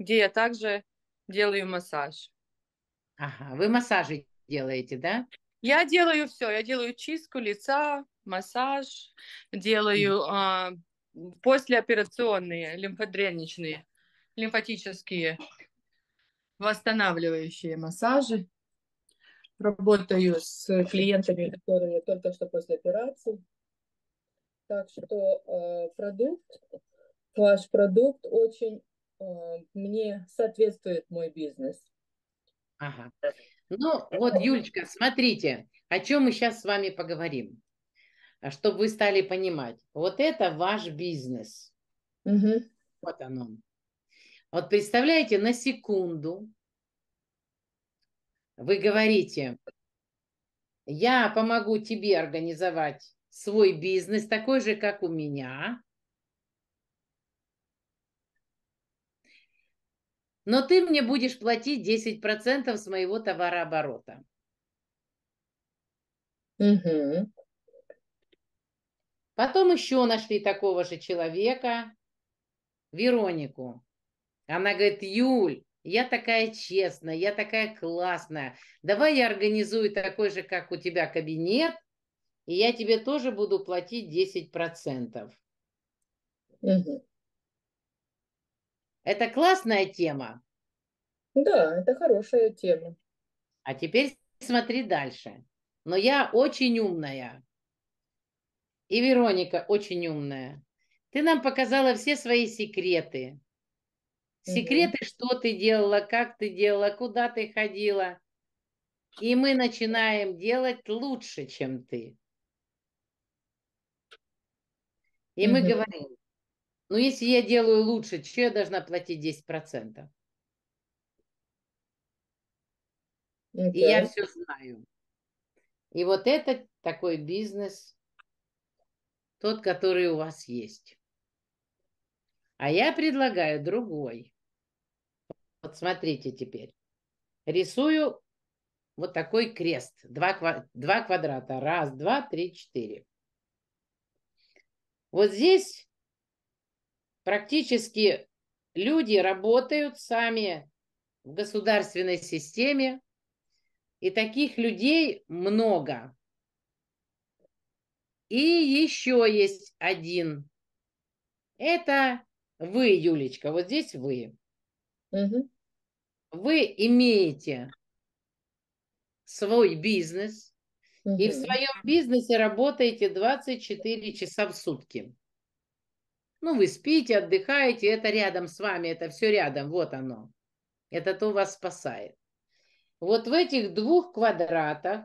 где я также делаю массаж. Ага, вы массажи делаете, да? Я делаю все. Я делаю чистку лица, массаж, делаю а, послеоперационные лимфодреничные, лимфатические восстанавливающие массажи. Работаю с клиентами, которые только что после операции. Так что э, продукт, ваш продукт очень а, мне соответствует мой бизнес. Ага. Ну вот, Юлечка, смотрите, о чем мы сейчас с вами поговорим, а, чтобы вы стали понимать. Вот это ваш бизнес. Угу. Вот оно. Вот представляете, на секунду вы говорите, я помогу тебе организовать свой бизнес, такой же, как у меня, но ты мне будешь платить 10% с моего товарооборота. Угу. Потом еще нашли такого же человека, Веронику. Она говорит, Юль, я такая честная, я такая классная. Давай я организую такой же, как у тебя, кабинет, и я тебе тоже буду платить 10%. Угу. Это классная тема. Да, это хорошая тема. А теперь смотри дальше. Но я очень умная. И Вероника очень умная. Ты нам показала все свои секреты. Секреты, mm-hmm. что ты делала, как ты делала, куда ты ходила. И мы начинаем делать лучше, чем ты. И mm-hmm. мы говорим, но ну, если я делаю лучше, что я должна платить 10%? Okay. И я все знаю. И вот это такой бизнес, тот, который у вас есть. А я предлагаю другой. Вот смотрите теперь. Рисую вот такой крест. Два, два квадрата. Раз, два, три, четыре. Вот здесь практически люди работают сами в государственной системе, и таких людей много. И еще есть один. Это вы, Юлечка, вот здесь вы. Угу. Вы имеете свой бизнес, угу. и в своем бизнесе работаете 24 часа в сутки. Ну, вы спите, отдыхаете, это рядом с вами, это все рядом, вот оно. Это то вас спасает. Вот в этих двух квадратах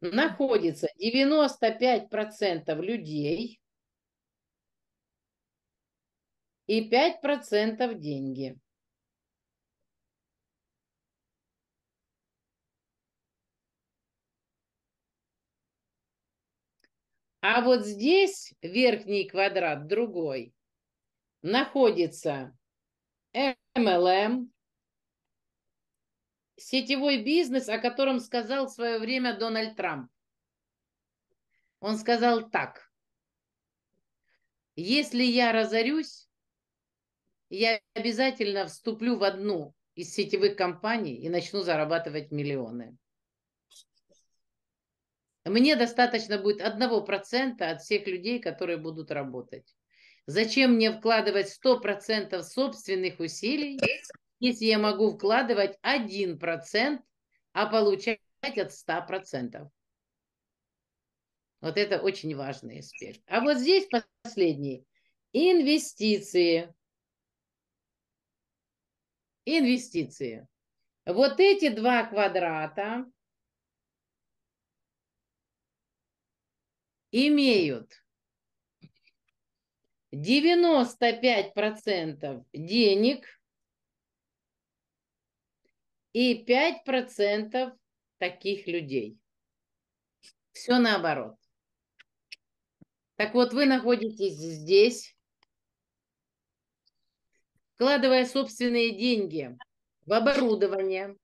находится 95% людей и 5% деньги. А вот здесь верхний квадрат другой. Находится MLM, сетевой бизнес, о котором сказал в свое время Дональд Трамп. Он сказал так. Если я разорюсь, я обязательно вступлю в одну из сетевых компаний и начну зарабатывать миллионы. Мне достаточно будет 1% от всех людей, которые будут работать. Зачем мне вкладывать 100% собственных усилий, если я могу вкладывать 1%, а получать от 100%? Вот это очень важный аспект. А вот здесь последний. Инвестиции. Инвестиции. Вот эти два квадрата, имеют 95% денег и 5% таких людей. Все наоборот. Так вот, вы находитесь здесь, вкладывая собственные деньги в оборудование,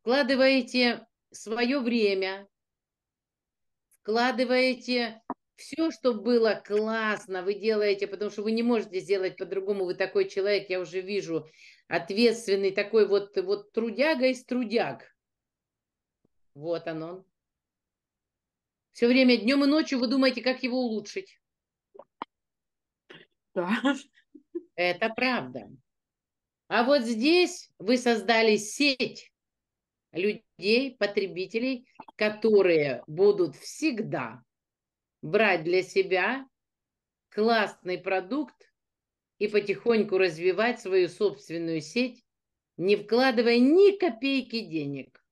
вкладываете свое время, вкладываете все, что было классно, вы делаете, потому что вы не можете сделать по-другому, вы такой человек, я уже вижу, ответственный такой вот, вот трудяга из трудяг. Вот он он. Все время днем и ночью вы думаете, как его улучшить. Да. Это правда. А вот здесь вы создали сеть, людей, потребителей, которые будут всегда брать для себя классный продукт и потихоньку развивать свою собственную сеть, не вкладывая ни копейки денег,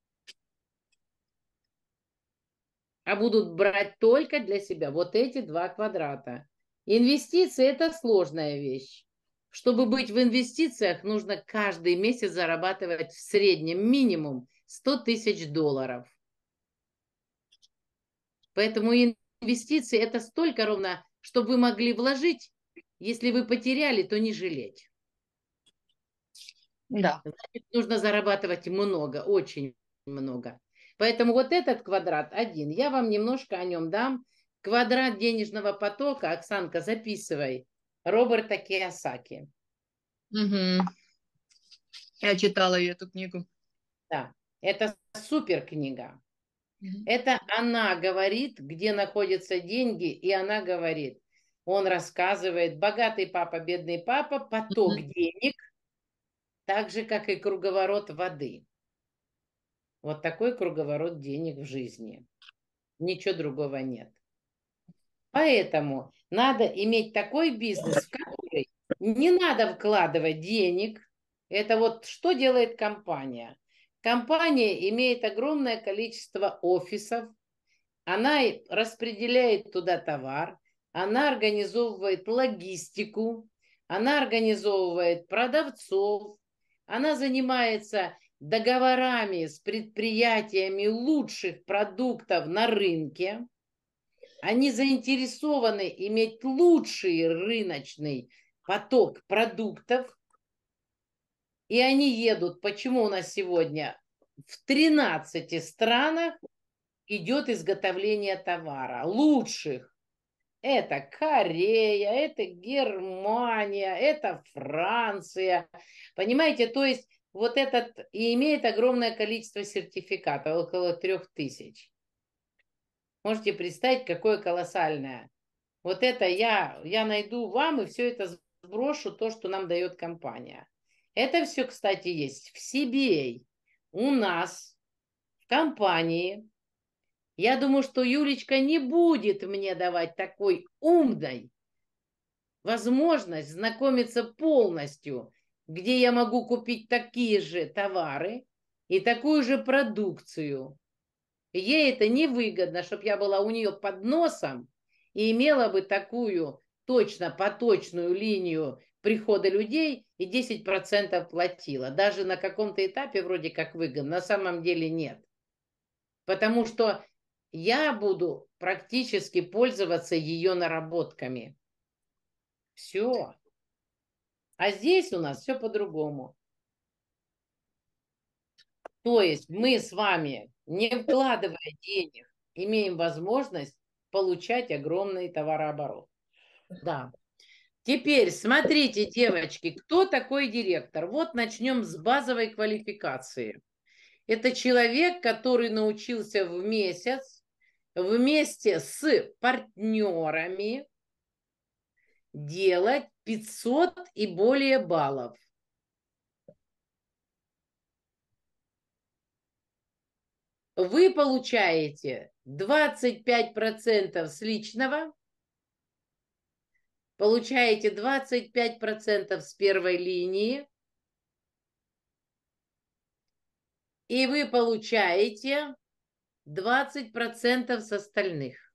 а будут брать только для себя вот эти два квадрата. Инвестиции – это сложная вещь. Чтобы быть в инвестициях, нужно каждый месяц зарабатывать в среднем минимум – 100 тысяч долларов. Поэтому инвестиции – это столько ровно, чтобы вы могли вложить. Если вы потеряли, то не жалеть. Да. Значит, нужно зарабатывать много, очень много. Поэтому вот этот квадрат один. Я вам немножко о нем дам. Квадрат денежного потока, Оксанка, записывай. Роберта Киосаки. Угу. Я читала ее эту книгу. Да. Это супер книга. Это она говорит, где находятся деньги, и она говорит. Он рассказывает, богатый папа, бедный папа, поток денег, так же, как и круговорот воды. Вот такой круговорот денег в жизни. Ничего другого нет. Поэтому надо иметь такой бизнес, в который не надо вкладывать денег. Это вот что делает компания. Компания имеет огромное количество офисов, она распределяет туда товар, она организовывает логистику, она организовывает продавцов, она занимается договорами с предприятиями лучших продуктов на рынке. Они заинтересованы иметь лучший рыночный поток продуктов, и они едут. Почему у нас сегодня в 13 странах идет изготовление товара лучших? Это Корея, это Германия, это Франция. Понимаете, то есть вот этот и имеет огромное количество сертификатов, около трех тысяч. Можете представить, какое колоссальное. Вот это я, я найду вам и все это сброшу, то, что нам дает компания. Это все, кстати, есть в себе, у нас, в компании. Я думаю, что Юлечка не будет мне давать такой умной возможность знакомиться полностью, где я могу купить такие же товары и такую же продукцию. Ей это невыгодно, чтобы я была у нее под носом и имела бы такую точно поточную линию прихода людей и 10% платила. Даже на каком-то этапе вроде как выгодно, на самом деле нет. Потому что я буду практически пользоваться ее наработками. Все. А здесь у нас все по-другому. То есть мы с вами, не вкладывая денег, имеем возможность получать огромный товарооборот. Да. Теперь смотрите, девочки, кто такой директор? Вот начнем с базовой квалификации. Это человек, который научился в месяц вместе с партнерами делать 500 и более баллов. Вы получаете 25% с личного, Получаете 25% с первой линии. И вы получаете 20% с остальных.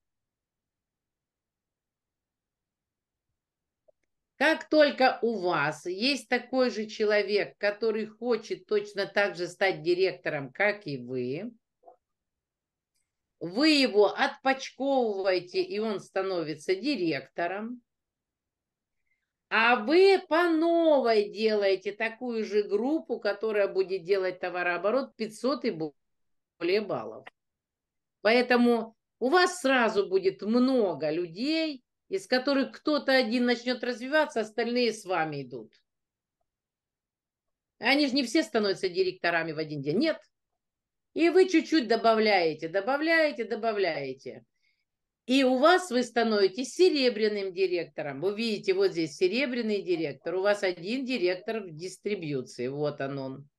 Как только у вас есть такой же человек, который хочет точно так же стать директором, как и вы, вы его отпочковываете, и он становится директором. А вы по новой делаете такую же группу, которая будет делать товарооборот 500 и более баллов. Поэтому у вас сразу будет много людей, из которых кто-то один начнет развиваться, остальные с вами идут. Они же не все становятся директорами в один день. Нет. И вы чуть-чуть добавляете, добавляете, добавляете. И у вас вы становитесь серебряным директором. Вы видите, вот здесь серебряный директор. У вас один директор в дистрибьюции. Вот он он.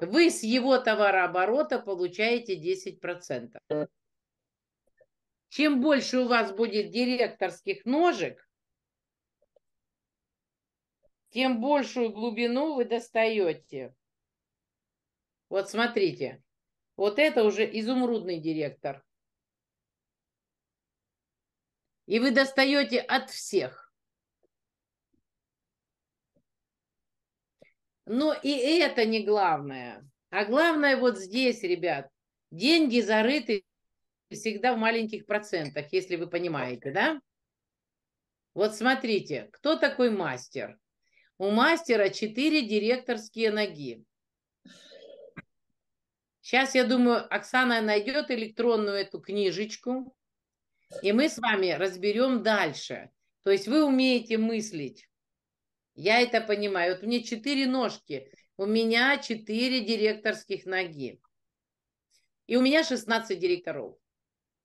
Вы с его товарооборота получаете 10%. Чем больше у вас будет директорских ножек, тем большую глубину вы достаете. Вот смотрите, вот это уже изумрудный директор. И вы достаете от всех. Но и это не главное. А главное вот здесь, ребят, деньги зарыты всегда в маленьких процентах, если вы понимаете, да? Вот смотрите, кто такой мастер? У мастера четыре директорские ноги. Сейчас, я думаю, Оксана найдет электронную эту книжечку. И мы с вами разберем дальше. То есть вы умеете мыслить. Я это понимаю. Вот мне четыре ножки. У меня четыре директорских ноги. И у меня 16 директоров.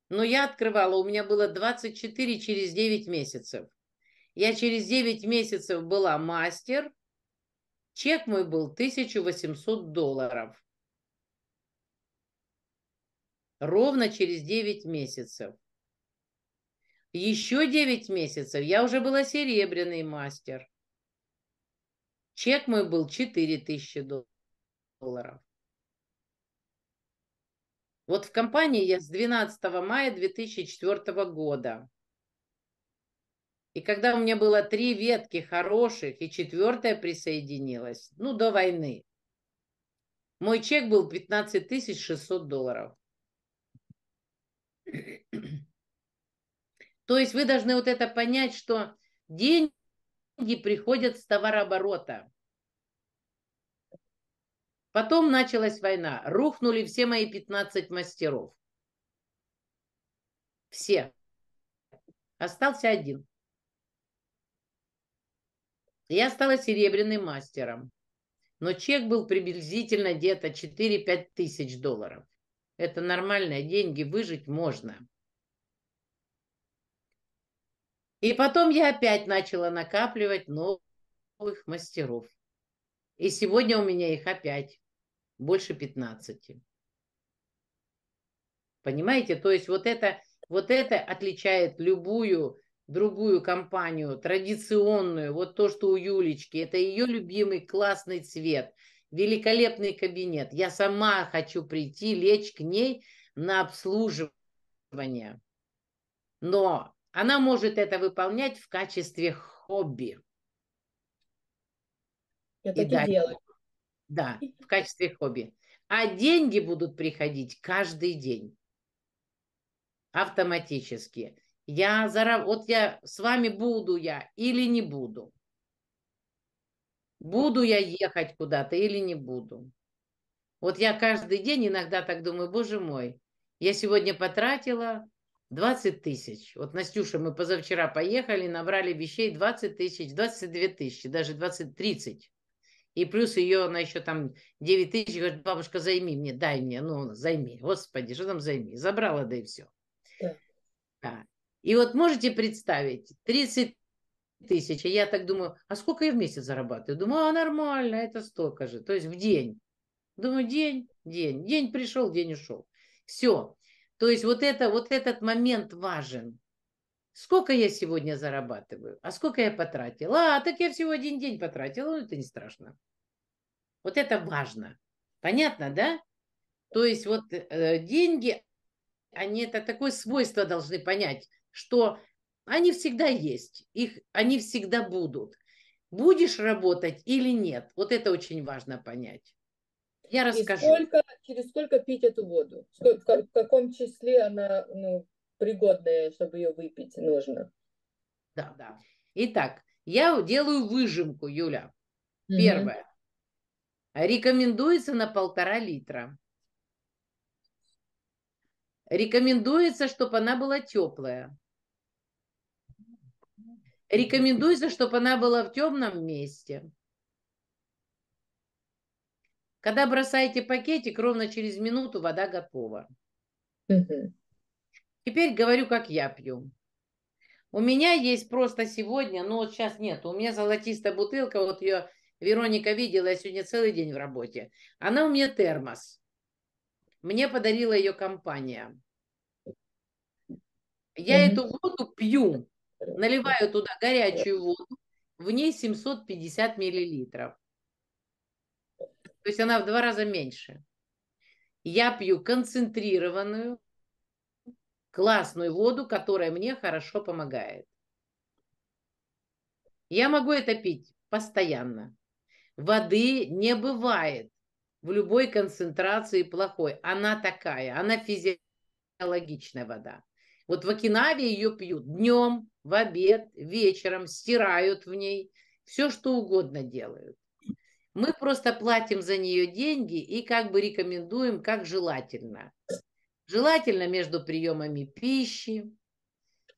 Но я открывала, у меня было 24 через 9 месяцев. Я через 9 месяцев была мастер. Чек мой был 1800 долларов. Ровно через 9 месяцев. Еще девять месяцев я уже была серебряный мастер. Чек мой был четыре тысячи долларов. Вот в компании я с 12 мая 2004 года. И когда у меня было три ветки хороших, и четвертая присоединилась, ну, до войны, мой чек был 15 600 долларов. То есть вы должны вот это понять, что деньги приходят с товарооборота. Потом началась война. Рухнули все мои 15 мастеров. Все. Остался один. Я стала серебряным мастером. Но чек был приблизительно где-то 4-5 тысяч долларов. Это нормальные деньги, выжить можно. И потом я опять начала накапливать новых мастеров. И сегодня у меня их опять больше 15. Понимаете? То есть вот это, вот это отличает любую другую компанию, традиционную, вот то, что у Юлечки, это ее любимый классный цвет, великолепный кабинет. Я сама хочу прийти, лечь к ней на обслуживание. Но она может это выполнять в качестве хобби. Я так и, и делаю. Да, в качестве хобби. А деньги будут приходить каждый день. Автоматически. Я зараб... Вот я с вами буду я или не буду. Буду я ехать куда-то или не буду. Вот я каждый день иногда так думаю, боже мой, я сегодня потратила 20 тысяч. Вот, Настюша, мы позавчера поехали, набрали вещей 20 тысяч, 22 тысячи, даже 20, 30. И плюс ее, она еще там 9 тысяч, говорит, бабушка, займи мне, дай мне, ну, займи, господи, что там займи, забрала, да и все. Да. да. И вот можете представить, 30 тысяч, а я так думаю, а сколько я в месяц зарабатываю? Думаю, а нормально, это столько же, то есть в день. Думаю, день, день, день пришел, день ушел. Все, то есть вот, это, вот этот момент важен. Сколько я сегодня зарабатываю? А сколько я потратила? А, так я всего один день потратила, ну это не страшно. Вот это важно. Понятно, да? То есть вот э, деньги, они это такое свойство должны понять, что они всегда есть, их, они всегда будут. Будешь работать или нет, вот это очень важно понять. Я расскажу. И сколько, через сколько пить эту воду? Сколько, в каком числе она ну, пригодная, чтобы ее выпить нужно? Да, да. Итак, я делаю выжимку, Юля. Первое. Угу. Рекомендуется на полтора литра. Рекомендуется, чтобы она была теплая. Рекомендуется, чтобы она была в темном месте. Когда бросаете пакетик, ровно через минуту вода готова. Угу. Теперь говорю, как я пью. У меня есть просто сегодня, ну вот сейчас нет, у меня золотистая бутылка, вот ее Вероника видела, я сегодня целый день в работе. Она у меня термос. Мне подарила ее компания. Я эту воду пью, наливаю туда горячую воду, в ней 750 миллилитров. То есть она в два раза меньше. Я пью концентрированную, классную воду, которая мне хорошо помогает. Я могу это пить постоянно. Воды не бывает в любой концентрации плохой. Она такая, она физиологичная вода. Вот в Окинаве ее пьют днем, в обед, вечером, стирают в ней, все что угодно делают. Мы просто платим за нее деньги и как бы рекомендуем, как желательно. Желательно между приемами пищи,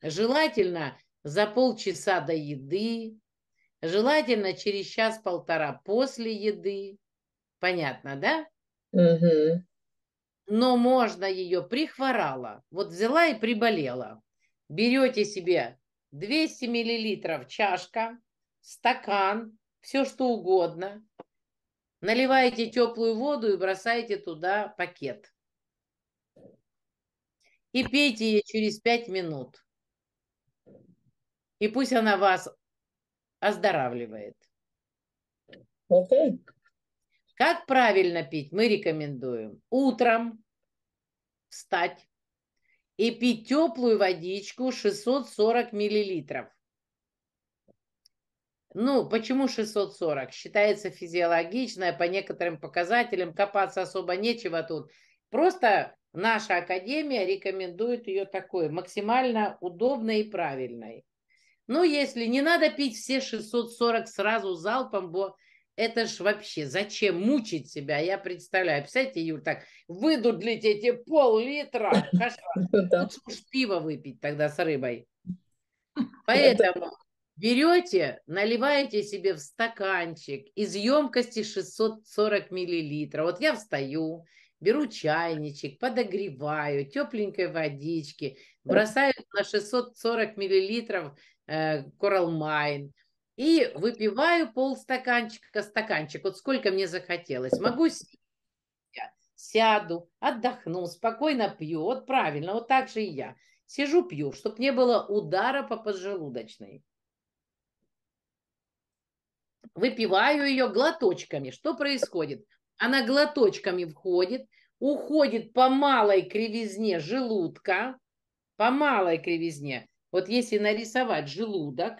желательно за полчаса до еды, желательно через час-полтора после еды. Понятно, да? Угу. Но можно ее прихворала, вот взяла и приболела. Берете себе 200 миллилитров чашка, стакан, все что угодно – Наливаете теплую воду и бросаете туда пакет. И пейте ее через пять минут. И пусть она вас оздоравливает. Как правильно пить? Мы рекомендуем утром встать и пить теплую водичку 640 миллилитров. Ну, почему 640? Считается физиологичное по некоторым показателям. Копаться особо нечего тут. Просто наша академия рекомендует ее такой, максимально удобной и правильной. Ну, если не надо пить все 640 сразу залпом, бо это ж вообще, зачем мучить себя, я представляю. Представляете, Юль, так, выдудлить эти пол-литра, лучше уж пиво выпить тогда с рыбой. Поэтому Берете, наливаете себе в стаканчик из емкости 640 миллилитров. Вот я встаю, беру чайничек, подогреваю, тепленькой водички, бросаю на 640 миллилитров э, и выпиваю полстаканчика, стаканчик, вот сколько мне захотелось. Могу сяду, отдохну, спокойно пью. Вот правильно, вот так же и я. Сижу, пью, чтобы не было удара по поджелудочной выпиваю ее глоточками. Что происходит? Она глоточками входит, уходит по малой кривизне желудка, по малой кривизне. Вот если нарисовать желудок,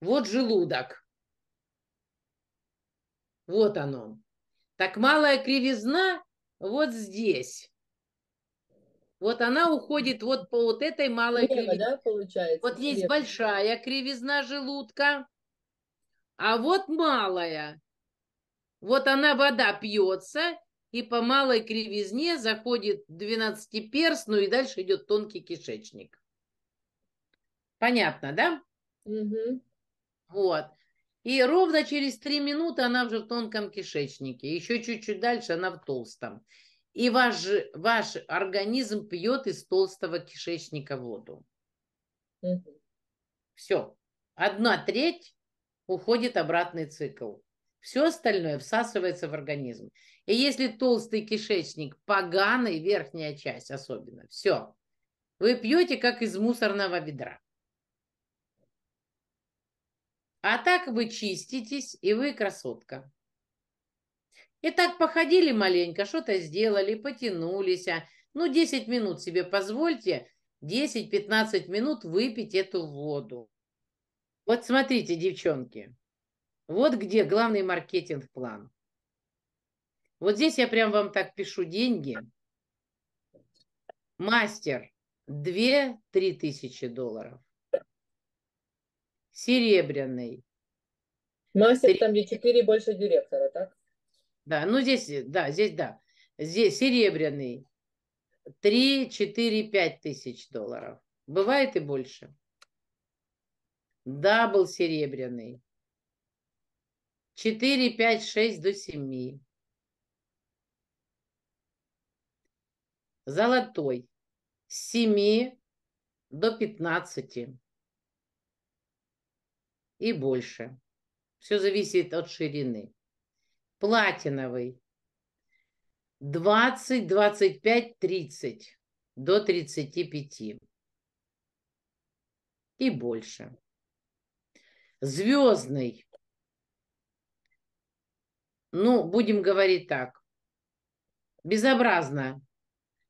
вот желудок, вот оно. Так малая кривизна вот здесь. Вот она уходит вот по вот этой малой Слева, кривизне. Да, получается? Вот Слева. есть большая кривизна желудка, а вот малая. Вот она, вода пьется, и по малой кривизне заходит двенадцатиперстную ну и дальше идет тонкий кишечник. Понятно, да? Угу. Вот. И ровно через три минуты она уже в тонком кишечнике. Еще чуть-чуть дальше она в толстом и ваш, ваш организм пьет из толстого кишечника воду. Угу. Все. Одна треть уходит обратный цикл. Все остальное всасывается в организм. И если толстый кишечник, поганый, верхняя часть особенно, все, вы пьете как из мусорного ведра. А так вы чиститесь, и вы красотка. И так походили маленько, что-то сделали, потянулись. А, ну, 10 минут себе позвольте, 10-15 минут выпить эту воду. Вот смотрите, девчонки, вот где главный маркетинг-план. Вот здесь я прям вам так пишу деньги. Мастер 2-3 тысячи долларов. Серебряный. Мастер там, где 4 больше директора, так? Да, ну здесь, э, да, здесь, да. Здесь серебряный. 3, 4, 5 тысяч долларов. Бывает и больше. Дабл серебряный. 4, 5, 6 до 7. Золотой. С 7 до 15 и больше. Все зависит от ширины платиновый. 20, 25, 30 до 35 и больше. Звездный. Ну, будем говорить так. Безобразно.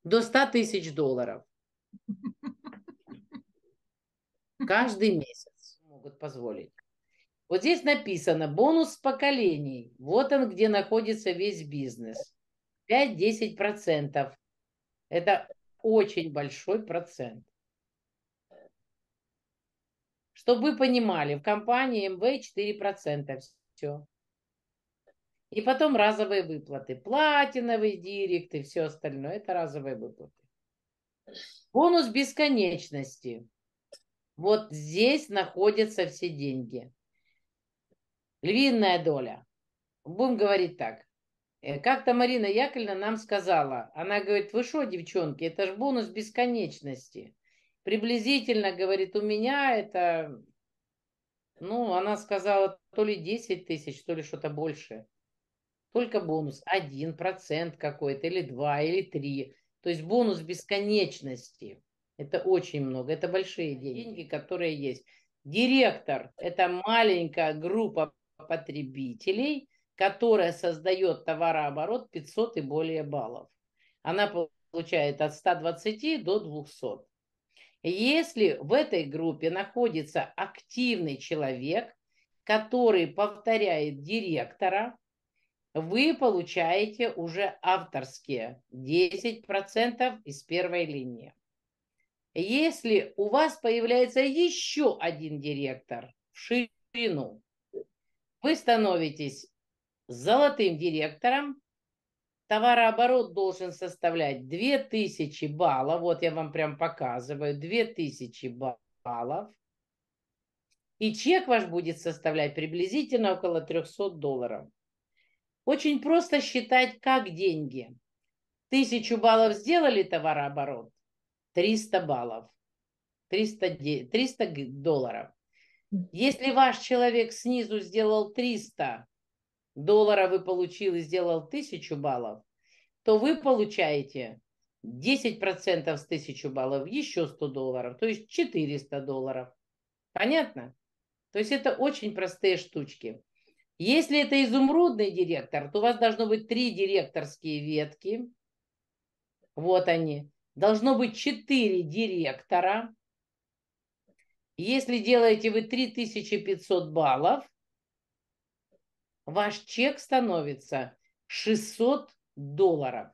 До 100 тысяч долларов. Каждый месяц могут позволить. Вот здесь написано бонус поколений. Вот он, где находится весь бизнес. 5-10%. Это очень большой процент. Чтобы вы понимали, в компании МВ 4% все. И потом разовые выплаты. Платиновый директ и все остальное. Это разовые выплаты. Бонус бесконечности. Вот здесь находятся все деньги львиная доля. Будем говорить так. Э, как-то Марина Яковлевна нам сказала, она говорит, вы что, девчонки, это же бонус бесконечности. Приблизительно, говорит, у меня это, ну, она сказала, то ли 10 тысяч, то ли что-то больше. Только бонус один процент какой-то, или два или три. То есть бонус бесконечности. Это очень много, это большие деньги, деньги, которые есть. Директор – это маленькая группа потребителей, которая создает товарооборот 500 и более баллов. Она получает от 120 до 200. Если в этой группе находится активный человек, который повторяет директора, вы получаете уже авторские 10% из первой линии. Если у вас появляется еще один директор в ширину, вы становитесь золотым директором. Товарооборот должен составлять 2000 баллов. Вот я вам прям показываю. 2000 баллов. И чек ваш будет составлять приблизительно около 300 долларов. Очень просто считать, как деньги. Тысячу баллов сделали товарооборот, 300 баллов, 300, 300 долларов. Если ваш человек снизу сделал 300 долларов вы получил и сделал 1000 баллов, то вы получаете 10% с 1000 баллов, еще 100 долларов, то есть 400 долларов. Понятно? То есть это очень простые штучки. Если это изумрудный директор, то у вас должно быть три директорские ветки. Вот они. Должно быть четыре директора. Если делаете вы 3500 баллов, ваш чек становится 600 долларов.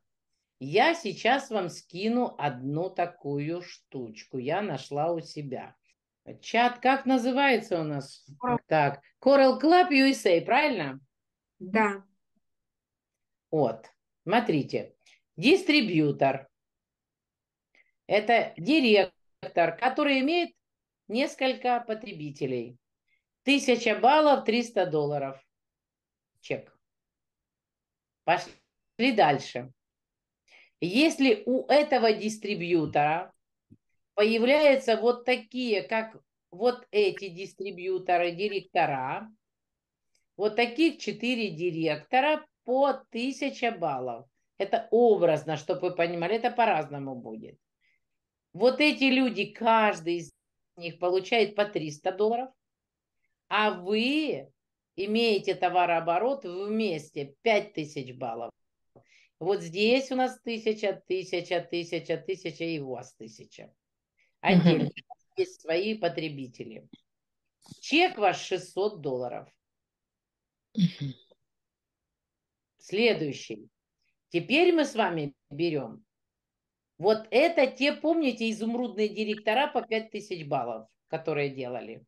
Я сейчас вам скину одну такую штучку. Я нашла у себя. Чат, как называется у нас? Coral. Так, Coral Club USA, правильно? Да. Вот, смотрите. Дистрибьютор. Это директор, который имеет несколько потребителей. тысяча баллов, 300 долларов. Чек. Пошли дальше. Если у этого дистрибьютора появляются вот такие, как вот эти дистрибьюторы, директора, вот таких четыре директора по 1000 баллов. Это образно, чтобы вы понимали, это по-разному будет. Вот эти люди, каждый из них получает по 300 долларов, а вы имеете товарооборот вместе 5000 баллов. Вот здесь у нас тысяча, тысяча, тысяча, тысяча и у вас тысяча. Отдельно есть свои потребители. Чек ваш 600 долларов. Следующий. Теперь мы с вами берем вот это те, помните, изумрудные директора по 5000 баллов, которые делали.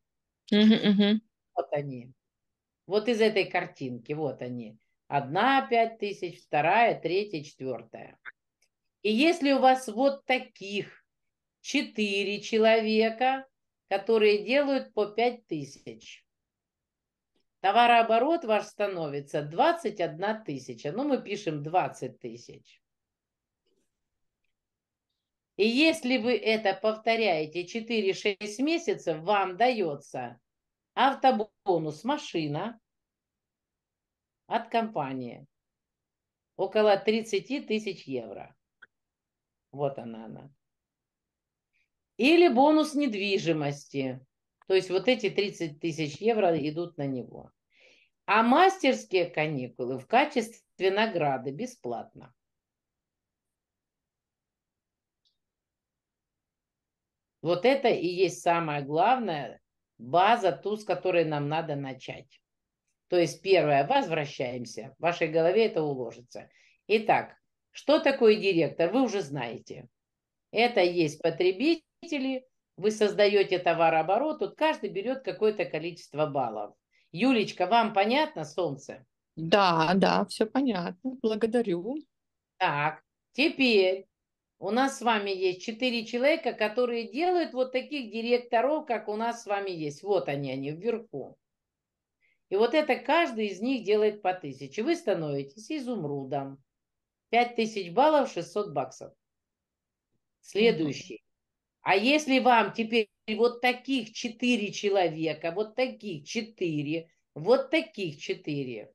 Угу, угу. Вот они. Вот из этой картинки, вот они. Одна пять тысяч, вторая, третья, четвертая. И если у вас вот таких четыре человека, которые делают по пять тысяч, товарооборот ваш становится 21 тысяча. Ну, мы пишем 20 тысяч. И если вы это повторяете 4-6 месяцев, вам дается автобонус машина от компании. Около 30 тысяч евро. Вот она она. Или бонус недвижимости. То есть вот эти 30 тысяч евро идут на него. А мастерские каникулы в качестве награды бесплатно. Вот это и есть самая главная база, ту, с которой нам надо начать. То есть первое, возвращаемся, в вашей голове это уложится. Итак, что такое директор, вы уже знаете. Это есть потребители, вы создаете товарооборот, тут каждый берет какое-то количество баллов. Юлечка, вам понятно, солнце? Да, да, все понятно, благодарю. Так, теперь у нас с вами есть четыре человека, которые делают вот таких директоров, как у нас с вами есть. Вот они, они вверху. И вот это каждый из них делает по тысяче. Вы становитесь изумрудом. Пять тысяч баллов, 600 баксов. Следующий. А если вам теперь вот таких четыре человека, вот таких четыре, вот таких четыре,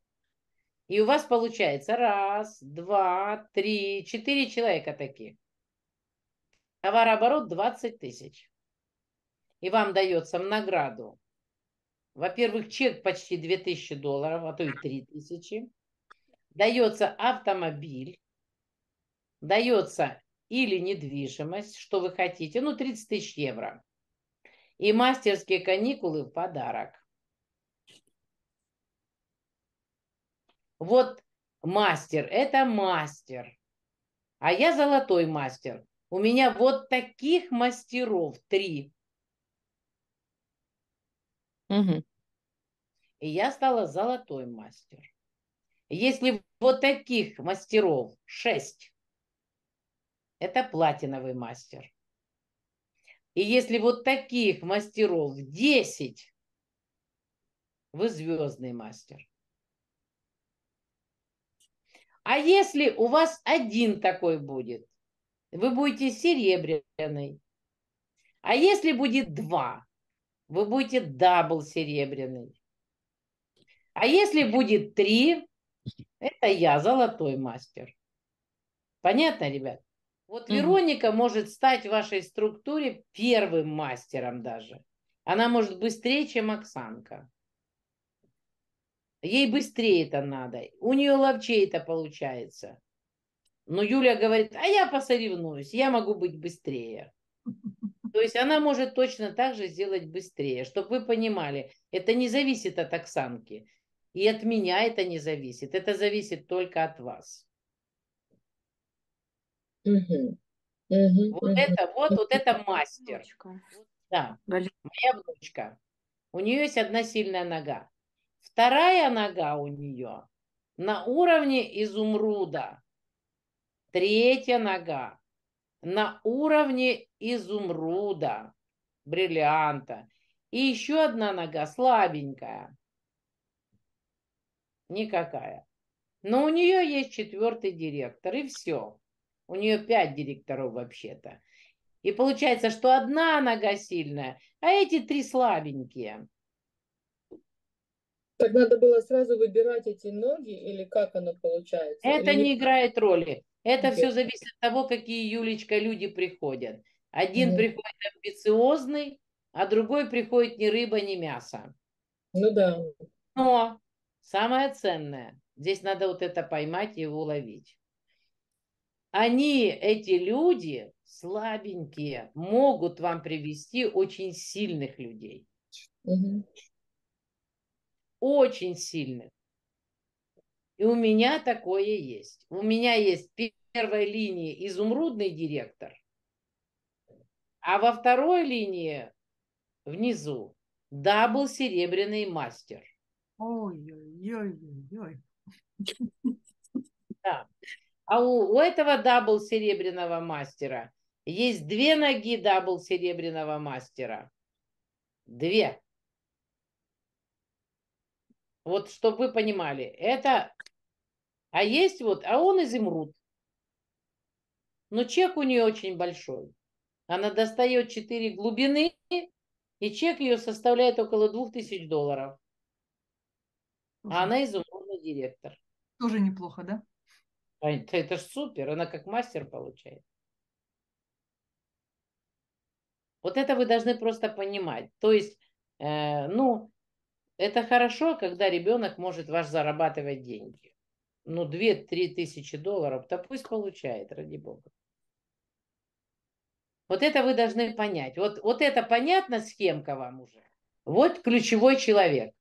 и у вас получается раз, два, три, четыре человека таких. Товарооборот 20 тысяч. И вам дается в награду, во-первых, чек почти 2000 долларов, а то и 3000. Дается автомобиль, дается или недвижимость, что вы хотите, ну 30 тысяч евро. И мастерские каникулы в подарок. Вот мастер, это мастер. А я золотой мастер. У меня вот таких мастеров три. Угу. И я стала золотой мастер. Если вот таких мастеров шесть, это платиновый мастер. И если вот таких мастеров десять, вы звездный мастер. А если у вас один такой будет, вы будете серебряный. А если будет два, вы будете дабл серебряный. А если будет три, это я, золотой мастер. Понятно, ребят? Вот Вероника mm может стать в вашей структуре первым мастером даже. Она может быстрее, чем Оксанка. Ей быстрее это надо. У нее ловчей это получается. Но Юля говорит, а я посоревнуюсь, я могу быть быстрее. То есть она может точно так же сделать быстрее, чтобы вы понимали, это не зависит от Оксанки. И от меня это не зависит. Это зависит только от вас. Угу. Угу. Вот это, вот, вот это мастер. Да, моя внучка. У нее есть одна сильная нога. Вторая нога у нее на уровне изумруда. Третья нога на уровне изумруда, бриллианта. И еще одна нога слабенькая. Никакая. Но у нее есть четвертый директор, и все. У нее пять директоров вообще-то. И получается, что одна нога сильная, а эти три слабенькие. Так надо было сразу выбирать эти ноги, или как оно получается? Это или... не играет роли. Это все зависит от того, какие, Юлечка, люди приходят. Один да. приходит амбициозный, а другой приходит ни рыба, ни мясо. Ну да. Но самое ценное, здесь надо вот это поймать и его уловить. Они, эти люди, слабенькие, могут вам привести очень сильных людей. Угу. Очень сильных. И у меня такое есть. У меня есть первой линии изумрудный директор, а во второй линии внизу дабл серебряный мастер. Ой-ой-ой-ой. Да. А у, у этого дабл серебряного мастера есть две ноги дабл серебряного мастера. Две. Вот, чтобы вы понимали, это а есть вот, а он изумруд. Но чек у нее очень большой. Она достает 4 глубины, и чек ее составляет около 2000 долларов. А она изумрудный директор. Тоже неплохо, да? Это, это ж супер, она как мастер получает. Вот это вы должны просто понимать. То есть, э, ну, это хорошо, когда ребенок может ваш зарабатывать деньги ну, 2-3 тысячи долларов, да пусть получает, ради бога. Вот это вы должны понять. Вот, вот это понятно схемка вам уже? Вот ключевой человек.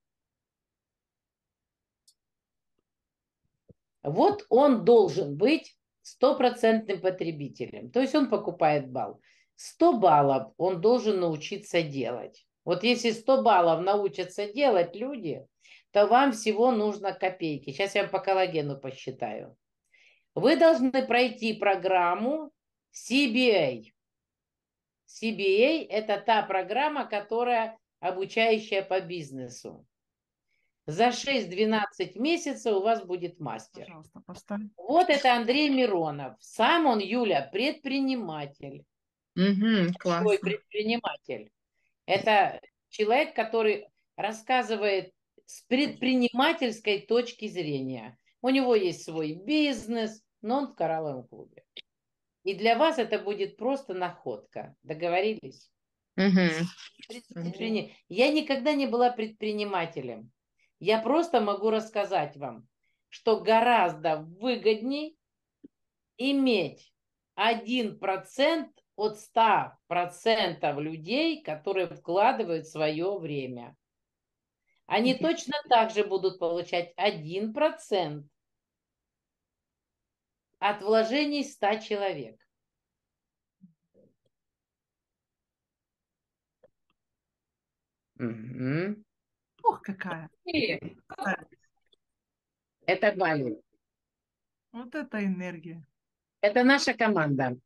Вот он должен быть стопроцентным потребителем. То есть он покупает балл. 100 баллов он должен научиться делать. Вот если 100 баллов научатся делать люди, то вам всего нужно копейки. Сейчас я вам по коллагену посчитаю. Вы должны пройти программу CBA. CBA – это та программа, которая обучающая по бизнесу. За 6-12 месяцев у вас будет мастер. Пожалуйста, Вот это Андрей Миронов. Сам он, Юля, предприниматель. Угу, класс. Свой предприниматель. Это человек, который рассказывает с предпринимательской точки зрения. У него есть свой бизнес, но он в коралловом клубе. И для вас это будет просто находка. Договорились? Угу. Предприни... Я никогда не была предпринимателем. Я просто могу рассказать вам, что гораздо выгодней иметь 1% от 100% людей, которые вкладывают свое время они точно так же будут получать 1% от вложений 100 человек. Угу. Ох, какая. Это Бали. Вот это энергия. Это наша команда.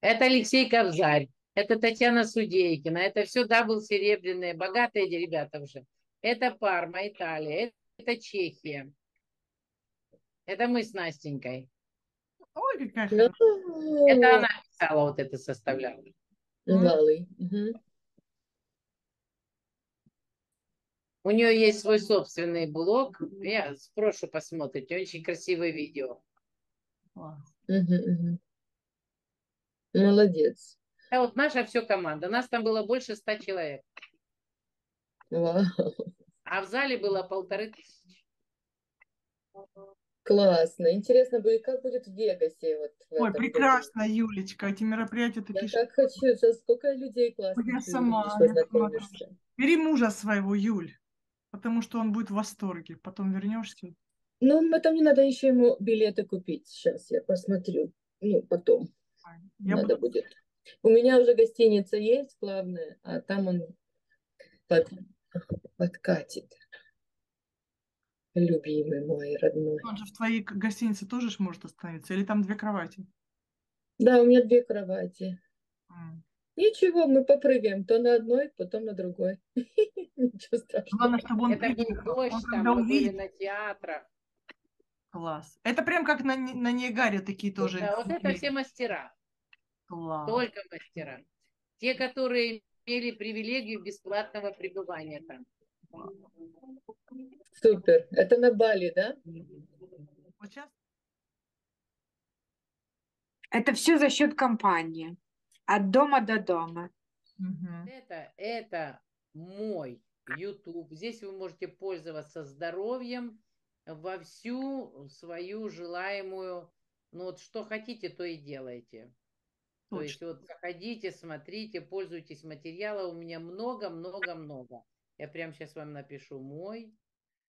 Это Алексей Кобзарь это Татьяна Судейкина, это все дабл серебряные, богатые ребята уже. Это Парма, Италия, э, это Чехия. Это мы с Настенькой. Ой, ну, это э, она писала, вот это составляла. Лалы. Ну, у нее есть свой собственный блог. Я спрошу посмотреть. Очень красивое видео. Угу, угу. Молодец. Это а вот наша все команда. Нас там было больше ста человек. Вау. А в зале было полторы тысячи. Классно. Интересно будет, как будет в Вегасе. Вот в Ой, прекрасно, году. Юлечка. Эти мероприятия такие... Я так хочу. Сейчас сколько людей классных. Я сама. Видишь, Бери мужа своего, Юль. Потому что он будет в восторге. Потом вернешься. Ну, потом не надо еще ему билеты купить. Сейчас я посмотрю. Ну, потом. Я надо буду... будет. У меня уже гостиница есть, главное, а там он под, подкатит. Любимый мой, родной. Он же в твоей гостинице тоже может остановиться? Или там две кровати? Да, у меня две кровати. Mm. Ничего, мы попрыгаем то на одной, потом на другой. Ничего страшного. Главное, чтобы он Это не а дождь, там мы были на театрах. Класс. Это прям как на, на Ниагаре такие тоже. Да, вот это все мастера. Класс. Только мастера. Те, которые имели привилегию бесплатного пребывания там. Супер. Это на Бали, да? Это все за счет компании. От дома до дома. Это, это мой YouTube. Здесь вы можете пользоваться здоровьем во всю свою желаемую. Ну вот что хотите, то и делайте. То Точно. есть вот заходите, смотрите, пользуйтесь материалом. У меня много-много-много. Я прямо сейчас вам напишу мой